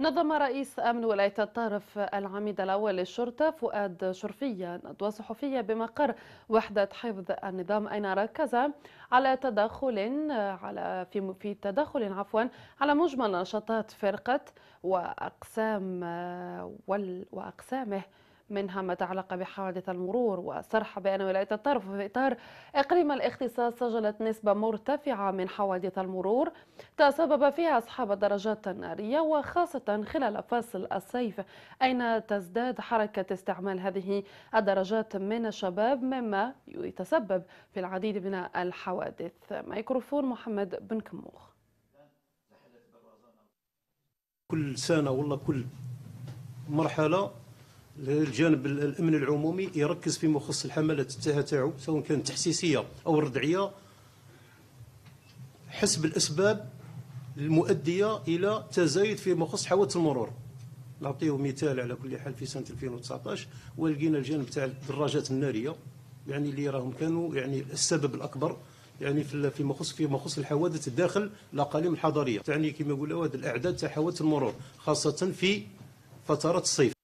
نظم رئيس أمن ولاية الطرف العميد الأول للشرطة فؤاد شرفية ندوة صحفية بمقر وحدة حفظ النظام أين ركز على تدخل على في في تدخل عفوا على مجمل نشاطات فرقة وأقسام آه، وأقسامه منها ما تعلق بحوادث المرور وصرح بأن ولاية الطرف في إطار إقليم الاختصاص سجلت نسبة مرتفعة من حوادث المرور تسبب فيها أصحاب الدرجات النارية وخاصة خلال فصل الصيف أين تزداد حركة استعمال هذه الدرجات من الشباب مما يتسبب في العديد من الحوادث ميكروفون محمد بن كموخ كل سنة والله كل مرحلة الجانب الامن العمومي يركز في مخص الحملات تاعو سواء كانت تحسيسيه او ردعيه حسب الاسباب المؤديه الى تزايد في مخص حوادث المرور نعطيه مثال على كل حال في سنه 2019 ولقينا الجانب تاع الدراجات الناريه يعني اللي راهم كانوا يعني السبب الاكبر يعني في في مخص في مخص الحوادث داخل الاقاليم الحضريه تعني كما يقولوا هذه الاعداد تاع حوادث المرور خاصه في فترات الصيف